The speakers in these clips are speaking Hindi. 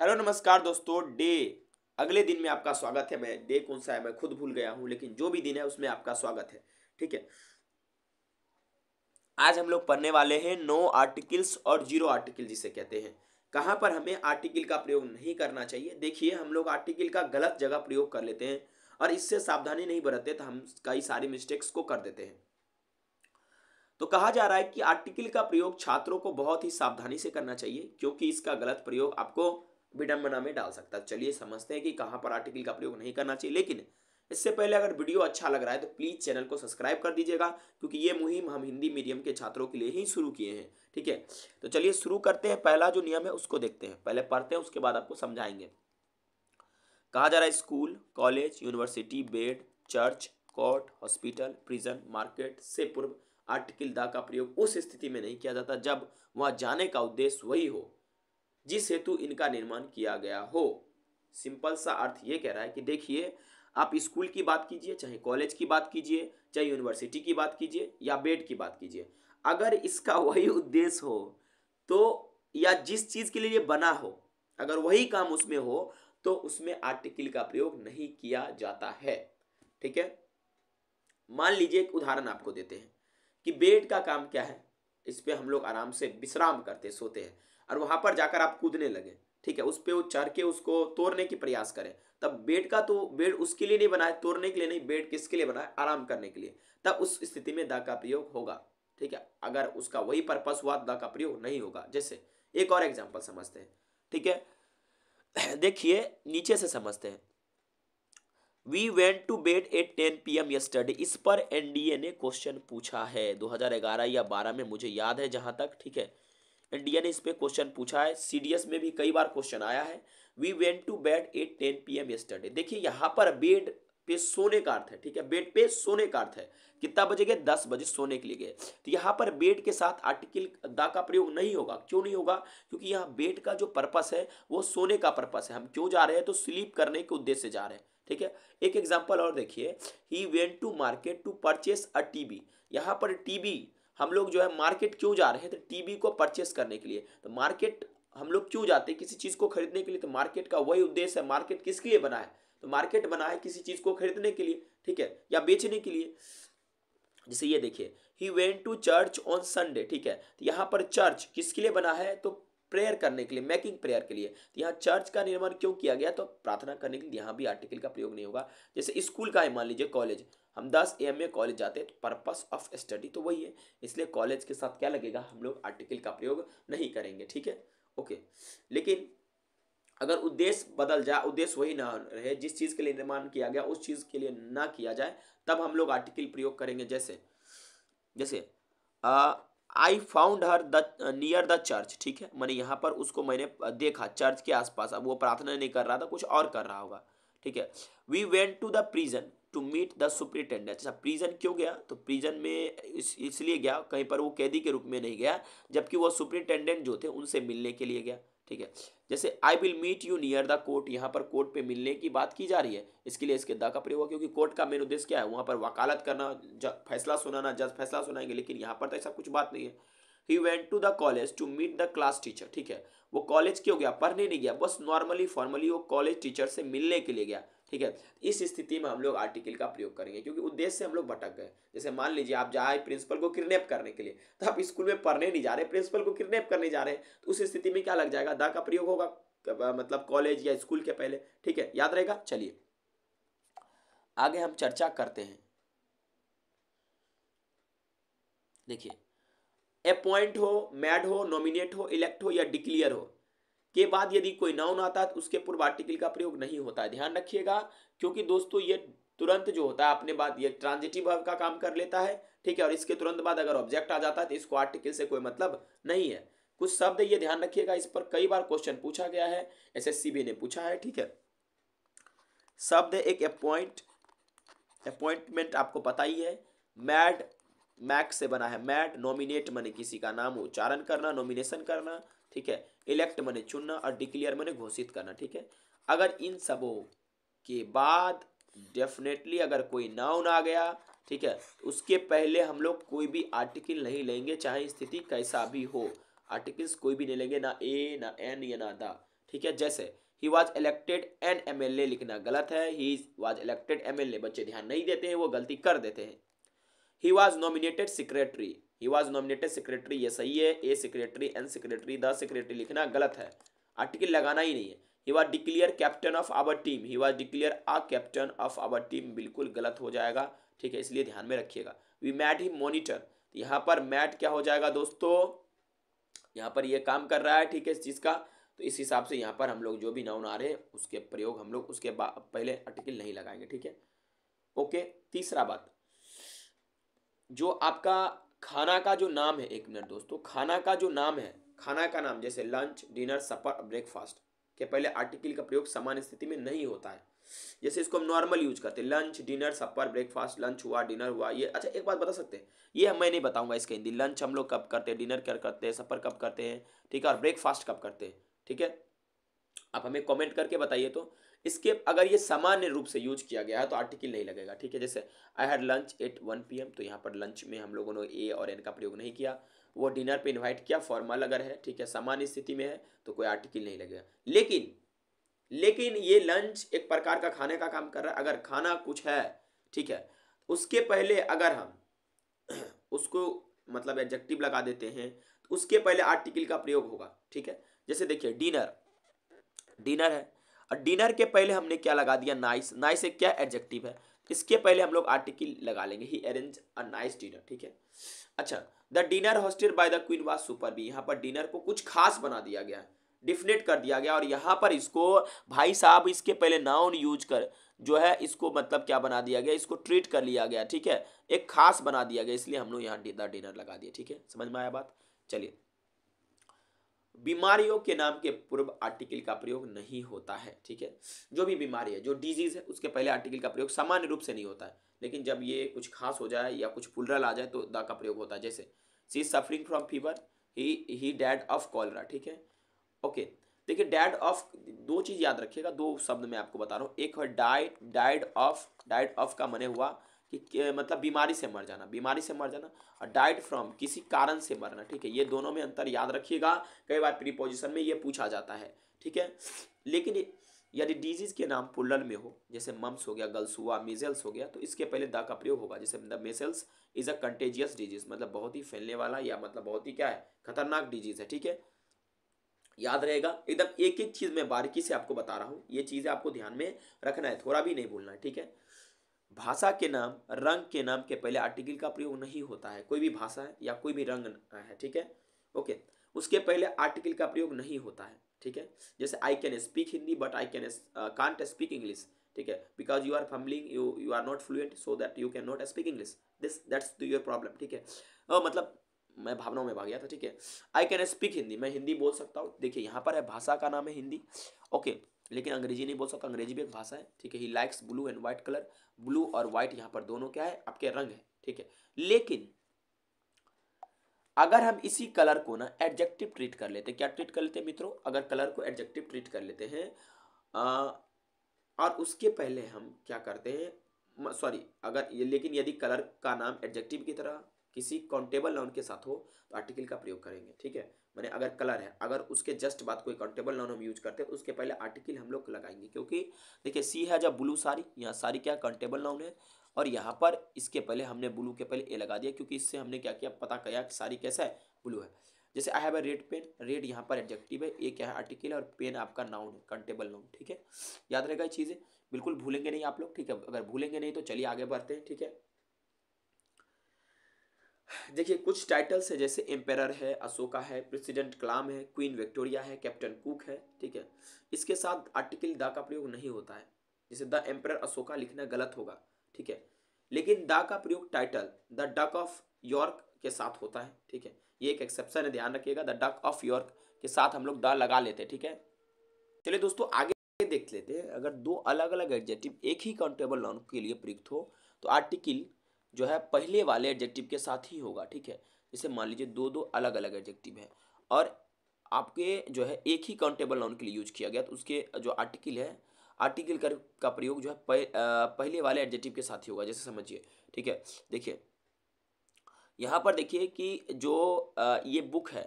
हेलो नमस्कार दोस्तों डे अगले दिन में आपका स्वागत है मैं डे कौन सा है मैं खुद भूल गया हूँ लेकिन जो भी दिन है उसमें आपका स्वागत है ठीक है आज हम लोग पढ़ने वाले हैं नो आर्टिकल्स और जीरो आर्टिकल जिसे कहते हैं कहाँ पर हमें आर्टिकल का प्रयोग नहीं करना चाहिए देखिए हम लोग आर्टिकल का गलत जगह प्रयोग कर लेते हैं और इससे सावधानी नहीं बरतते तो हम कई सारी मिस्टेक्स को कर देते हैं तो कहा जा रहा है कि आर्टिकल का प्रयोग छात्रों को बहुत ही सावधानी से करना चाहिए क्योंकि इसका गलत प्रयोग आपको विडम्बना में डाल सकता है चलिए समझते हैं कि कहाँ पर आर्टिकल का प्रयोग नहीं करना चाहिए लेकिन इससे पहले अगर वीडियो अच्छा लग रहा है तो प्लीज़ चैनल को सब्सक्राइब कर दीजिएगा क्योंकि ये मुहिम हम हिंदी मीडियम के छात्रों के लिए ही शुरू किए हैं ठीक है तो चलिए शुरू करते हैं पहला जो नियम है उसको देखते हैं पहले पढ़ते हैं उसके बाद आपको समझाएंगे कहा जा रहा है school college university bed church court hospital prison market से पूर्व आर्टिकल दा का प्रयोग उस स्थिति में नहीं किया जाता जब वहाँ जाने का उद्देश्य वही हो जिस हेतु इनका निर्माण किया गया हो सिंपल सा अर्थ ये कह रहा है कि देखिए आप स्कूल की बात कीजिए चाहे कॉलेज की बात कीजिए चाहे यूनिवर्सिटी की बात कीजिए या बेड की बात कीजिए अगर इसका वही उद्देश्य हो तो या जिस चीज़ के लिए बना हो अगर वही काम उसमें हो तो उसमें आर्टिकल का प्रयोग नहीं किया जाता है ठीक है मान लीजिए एक उदाहरण आपको देते हैं कि बेड का काम क्या है इस पर हम लोग आराम से विश्राम करते सोते हैं और वहाँ पर जाकर आप कूदने लगे ठीक है उस पर वो चढ़ के उसको तोड़ने की प्रयास करें तब बेड का तो बेड उसके लिए नहीं बना है तोड़ने के लिए नहीं बेड किसके लिए बना है आराम करने के लिए तब उस स्थिति में द का प्रयोग होगा ठीक है अगर उसका वही पर्पस हुआ द का प्रयोग नहीं होगा जैसे एक और एग्जाम्पल समझते हैं ठीक है देखिए नीचे से समझते हैं we went to bed at ten P M yesterday इस पर एनडीए ने क्वेश्चन पूछा है 2011 या 12 में मुझे याद है जहां तक ठीक है डी ने इस पर क्वेश्चन पूछा है एस में भी कई बार क्वेश्चन आया है we went to bed at ten P M yesterday देखिए यहाँ पर बेड पे सोने का अर्थ है ठीक है बेड पे सोने का अर्थ है कितना बजे गए दस बजे सोने के लिए गए तो यहाँ पर बेड के साथ आर्टिकल दा का प्रयोग नहीं होगा क्यों नहीं होगा क्योंकि यहाँ बेड का जो पर्पस है वो सोने का पर्पस है हम क्यों जा रहे हैं तो स्लीप करने के उद्देश्य से जा रहे हैं ठीक है एक एग्जाम्पल और देखिए he went to market to purchase a TV यहाँ पर टीवी हम लोग जो है मार्केट क्यों जा रहे हैं तो टीवी को परचेस करने के लिए तो मार्केट हम लोग क्यों जाते हैं किसी चीज़ को खरीदने के लिए तो मार्केट का वही उद्देश्य है मार्केट किसके लिए बना है तो मार्केट बना है किसी चीज़ को खरीदने के लिए ठीक है या बेचने के लिए जैसे ये देखिए he went to church on Sunday ठीक है तो यहाँ पर चर्च किसके लिए बना है तो प्रेयर करने के लिए मेकिंग प्रेयर के लिए तो यहाँ चर्च का निर्माण क्यों किया गया तो प्रार्थना करने के लिए यहाँ भी आर्टिकल का प्रयोग नहीं होगा जैसे स्कूल का है मान लीजिए कॉलेज हम दस ए एम ए कॉलेज जाते हैं तो पर्पस ऑफ स्टडी तो वही है इसलिए कॉलेज के साथ क्या लगेगा हम लोग आर्टिकल का प्रयोग नहीं करेंगे ठीक है ओके लेकिन अगर उद्देश्य बदल जाए उद्देश्य वही ना रहे जिस चीज़ के लिए निर्माण किया गया उस चीज़ के लिए ना किया जाए तब हम लोग आर्टिकल प्रयोग करेंगे जैसे जैसे ah, I found her the near the church ठीक है मैंने यहाँ पर उसको मैंने uh, देखा चर्च के आसपास अब वो प्रार्थना नहीं कर रहा था कुछ और कर रहा होगा ठीक है we went to the prison to meet the superintendent अच्छा प्रिजन क्यों गया तो प्रिजन में इस, इसलिए गया कहीं पर वो कैदी के रूप में नहीं गया जबकि वो सुप्रिटेंडेंट जो थे उनसे मिलने के लिए गया ठीक है जैसे I will meet you near the court यहाँ पर कोर्ट पे मिलने की बात की जा रही है इसके लिए इसके द का प्रयोग हुआ क्योंकि कोर्ट का मेन उद्देश्य क्या है वहाँ पर वकालत करना फैसला सुनाना जज फैसला सुनाएंगे लेकिन यहाँ पर तो ऐसा कुछ बात नहीं है he went to the college to meet the class teacher ठीक है वो कॉलेज क्यों गया पढ़ने नहीं गया बस नॉर्मली फॉर्मली वो कॉलेज टीचर से मिलने के लिए गया ठीक है इस स्थिति में हम लोग आर्टिकल का प्रयोग करेंगे क्योंकि उद्देश्य से हम लोग भटक गए जैसे मान लीजिए आप जाए प्रिंसिपल को किडनेप करने के लिए तो आप स्कूल में पढ़ने नहीं जा रहे प्रिंसिपल को किडनेप करने जा रहे हैं तो उस स्थिति में क्या लग जाएगा द का प्रयोग होगा मतलब कॉलेज या स्कूल के पहले ठीक है याद रहेगा चलिए आगे हम चर्चा करते हैं देखिए अपॉइंट हो मैड हो नॉमिनेट हो इलेक्ट हो या डिक्लियर हो के बाद यदि कोई नाउन आता है तो उसके पूर्व आर्टिकल का प्रयोग नहीं होता है ध्यान रखिएगा क्योंकि दोस्तों ये तुरंत जो होता है अपने बाद ये ट्रांजिटिव वर्ब का काम कर लेता है ठीक है और इसके तुरंत बाद अगर ऑब्जेक्ट आ जाता है तो इसको आर्टिकल से कोई मतलब नहीं है कुछ शब्द ये ध्यान रखिएगा इस पर कई बार क्वेश्चन पूछा गया है एस बी ने पूछा है ठीक है शब्द एक अपॉइंट अपॉइंटमेंट आपको पता ही है मैड मैक से बना है मैड नॉमिनेट माने किसी का नाम उच्चारण करना नॉमिनेशन करना ठीक है इलेक्ट मैंने चुनना और डिक्लेयर मैंने घोषित करना ठीक है अगर इन सबों के बाद डेफिनेटली अगर कोई नाउन आ गया ठीक है उसके पहले हम लोग कोई भी आर्टिकल नहीं लेंगे चाहे स्थिति कैसा भी हो आर्टिकल्स कोई भी नहीं लेंगे ना ए ना एन या ना दा ठीक है जैसे he was elected an M L A लिखना गलत है he was elected M L A बच्चे ध्यान नहीं देते हैं वो गलती कर देते हैं he was nominated secretary he was nominated secretary ये सही है a secretary an secretary the secretary लिखना गलत है आर्टिकल लगाना ही नहीं है he was declare captain of our team he was declare a captain of our team बिल्कुल गलत हो जाएगा ठीक है इसलिए ध्यान में रखिएगा वी मैट ही मोनिटर यहाँ पर मैट क्या हो जाएगा दोस्तों यहाँ पर ये काम कर रहा है ठीक है इस चीज़ का तो इस हिसाब से यहाँ पर हम लोग जो भी नाउन आ रहे हैं उसके प्रयोग हम लोग उसके पहले आर्टिकल नहीं लगाएंगे ठीक है ओके तीसरा बात जो आपका खाना का जो नाम है एक मिनट दोस्तों खाना का जो नाम है खाना का नाम जैसे लंच डिनर सपर ब्रेकफास्ट के पहले आर्टिकल का प्रयोग सामान्य स्थिति में नहीं होता है जैसे इसको हम नॉर्मल यूज करते हैं lunch dinner supper breakfast lunch हुआ डिनर हुआ ये अच्छा एक बात बता सकते हैं ये मैं नहीं बताऊंगा इसके हिंदी लंच हम लोग कब करते हैं डिनर कर करते हैं सपर कब करते हैं ठीक है और ब्रेकफास्ट कब करते हैं ठीक है आप हमें कमेंट करके बताइए तो इसके अगर ये सामान्य रूप से यूज किया गया है तो आर्टिकल नहीं लगेगा ठीक है जैसे I had lunch at one p तो यहाँ पर लंच में हम लोगों ने ए और एन का प्रयोग नहीं किया वो डिनर पे इनवाइट किया फॉर्मल अगर है ठीक है सामान्य स्थिति में है तो कोई आर्टिकल नहीं लगेगा लेकिन लेकिन ये लंच एक प्रकार का खाने का काम कर रहा है अगर खाना कुछ है ठीक है उसके पहले अगर हम उसको मतलब एडजेक्टिव लगा देते हैं तो उसके पहले आर्टिकल का प्रयोग होगा ठीक है जैसे देखिए डिनर डिनर है डिनर के पहले हमने क्या लगा दिया नाइस नाइस एक क्या एडजेक्टिव है इसके पहले हम लोग आर्टिकल लगा लेंगे ही अरेंज अ नाइस डिनर ठीक है अच्छा the dinner hosted by the queen was super भी यहाँ पर डिनर को कुछ खास बना दिया गया है डिफिनेट कर दिया गया और यहाँ पर इसको भाई साहब इसके पहले नाउन यूज कर जो है इसको मतलब क्या बना दिया गया इसको ट्रीट कर लिया गया ठीक है एक खास बना दिया गया इसलिए हम लोग यहाँ द डिनर लगा दिया ठीक है समझ में आया बात चलिए बीमारियों के नाम के पूर्व आर्टिकल का प्रयोग नहीं होता है ठीक है जो भी बीमारी है जो डिजीज है उसके पहले आर्टिकल का प्रयोग सामान्य रूप से नहीं होता है लेकिन जब ये कुछ खास हो जाए या कुछ पुलरल आ जाए तो द का प्रयोग होता है जैसे she is suffering from fever he he died of cholera ठीक है ओके देखिए डैड ऑफ दो चीज़ याद रखिएगा दो शब्द मैं आपको बता रहा हूँ एक है died died of died of का मने हुआ कि मतलब बीमारी से मर जाना बीमारी से मर जाना और डाइट फ्रॉम किसी कारण से मरना ठीक है ये दोनों में अंतर याद रखिएगा कई बार प्रीपोजिशन में ये पूछा जाता है ठीक है लेकिन यदि डिजीज के नाम पुलर में हो जैसे मम्स हो गया गल्स हुआ मिजल्स हो गया तो इसके पहले द का प्रयोग होगा जैसे the measles is a contagious disease मतलब बहुत ही फैलने वाला या मतलब बहुत ही क्या है खतरनाक डिजीज है ठीक है याद रहेगा एकदम एक एक चीज़ मैं बारीकी से आपको बता रहा हूँ ये चीज़ें आपको ध्यान में रखना है थोड़ा भी नहीं भूलना है ठीक है भाषा के नाम रंग के नाम के पहले आर्टिकल का प्रयोग नहीं होता है कोई भी भाषा है या कोई भी रंग है ठीक है ओके उसके पहले आर्टिकल का प्रयोग नहीं होता है ठीक है जैसे I can speak Hindi but I can can't speak English ठीक है because you are fumbling you you are not fluent so that you can not speak English this that's your problem ठीक है uh, मतलब मैं भावनाओं में भाग गया था ठीक है आई कैन स्पीक हिंदी मैं हिंदी बोल सकता हूँ देखिए यहाँ पर है भाषा का नाम है हिंदी ओके okay. लेकिन अंग्रेजी नहीं बोल सकता अंग्रेजी भी एक भाषा है ठीक है he likes blue and white colour blue और व्हाइट यहाँ पर दोनों क्या है आपके रंग है ठीक है लेकिन अगर हम इसी कलर को ना एडजेक्टिव ट्रीट कर लेते हैं क्या ट्रीट कर लेते हैं मित्रों अगर कलर को एडजेक्टिव ट्रीट कर लेते हैं और उसके पहले हम क्या करते हैं सॉरी अगर लेकिन यदि कलर का नाम एडजेक्टिव की तरह किसी काउंटेबल नाउन के साथ हो तो आर्टिकल का प्रयोग करेंगे ठीक है मैंने अगर कलर है अगर उसके जस्ट बाद कोई काउंटेबल नाउन हम यूज करते हैं तो उसके पहले आर्टिकल हम लोग लगाएंगे क्योंकि देखिए सी है जब ब्लू सारी यहाँ सारी क्या काउंटेबल नाउन है और यहाँ पर इसके पहले हमने ब्लू के पहले ए लगा दिया क्योंकि इससे हमने क्या किया पता किया कि सारी कैसा है ब्लू है जैसे I have a red pen red यहाँ पर एडजेक्टिव है ये क्या है आर्टिकल है और पेन आपका नाउन है कंटेबल नाउन ठीक है याद रहेगा ये चीज़ें बिल्कुल भूलेंगे नहीं आप लोग ठीक है अगर भूलेंगे नहीं तो चलिए आगे बढ़ते हैं ठीक है देखिए कुछ टाइटल्स है जैसे एम्पेरर है अशोका है प्रेसिडेंट कलाम है क्वीन विक्टोरिया है कैप्टन कुक है ठीक है इसके साथ आर्टिकल द का प्रयोग नहीं होता है जैसे द एम्पेरर अशोका लिखना गलत होगा ठीक है लेकिन द का प्रयोग title the Duke of York के साथ होता है ठीक है ये एक एक्सेप्शन है ध्यान रखिएगा द डक ऑफ यॉर्क के साथ हम लोग द लगा लेते हैं ठीक है चलिए दोस्तों आगे देख लेते हैं अगर दो अलग अलग एडजेक्टिव एक ही काउंटेबल नाउन के लिए प्रयुक्त हो तो आर्टिकल जो है पहले वाले एडजेक्टिव के साथ ही होगा ठीक है जैसे मान लीजिए दो दो अलग अलग एडजेक्टिव है और आपके जो है एक ही काउंटेबल नाउन के लिए यूज किया गया तो उसके जो आर्टिकल है आर्टिकल कर, का प्रयोग जो है पह, पहले वाले एडजेक्टिव के साथ ही होगा जैसे समझिए ठीक है देखिए यहाँ पर देखिए कि जो ये बुक है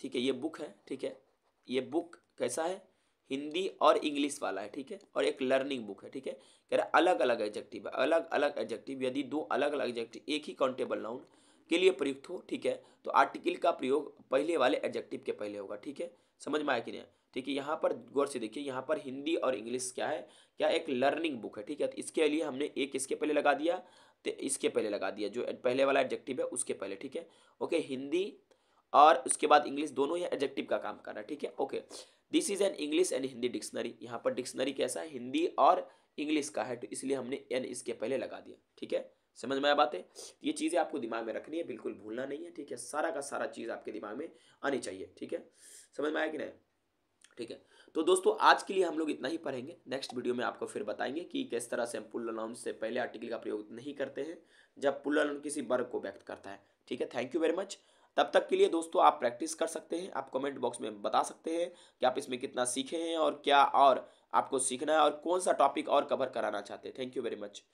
ठीक है ये बुक है ठीक है ये बुक कैसा है हिंदी और इंग्लिश वाला है ठीक है और एक लर्निंग बुक है ठीक है कह रहा अलग अलग एडजेक्टिव है अलग अलग एडजेक्टिव यदि दो अलग अलग एडजेक्टिव एक ही काउंटेबल नाउन के लिए प्रयुक्त हो ठीक है तो आर्टिकल का प्रयोग पहले वाले एडजेक्टिव के पहले होगा ठीक है समझ में आया कि नहीं ठीक है यहाँ पर गौर से देखिए यहाँ पर हिंदी और इंग्लिश क्या है क्या एक लर्निंग बुक है ठीक है तो इसके लिए हमने एक इसके पहले लगा दिया तो इसके पहले लगा दिया जो पहले वाला एडजेक्टिव है उसके पहले ठीक है ओके हिंदी और उसके बाद इंग्लिश दोनों ही एडजेक्टिव का काम कर रहा है ठीक है okay this is an English and Hindi dictionary यहाँ पर डिक्शनरी कैसा है हिंदी और इंग्लिश का है तो इसलिए हमने एन इसके पहले लगा दिया ठीक है समझ में आया बात है ये चीज़ें आपको दिमाग में रखनी है बिल्कुल भूलना नहीं है ठीक है सारा का सारा चीज़ आपके दिमाग में आनी चाहिए ठीक है समझ में आया कि नहीं ठीक है तो दोस्तों आज के लिए हम लोग इतना ही पढ़ेंगे नेक्स्ट वीडियो में आपको फिर बताएंगे कि किस तरह से हम पुल अलाउन से पहले आर्टिकल का प्रयोग नहीं करते हैं जब पुल अलाउन किसी वर्ग को व्यक्त करता है ठीक है थैंक यू वेरी मच तब तक के लिए दोस्तों आप प्रैक्टिस कर सकते हैं आप कमेंट बॉक्स में बता सकते हैं कि आप इसमें कितना सीखे हैं और क्या और आपको सीखना है और कौन सा टॉपिक और कवर कराना चाहते हैं थैंक यू वेरी मच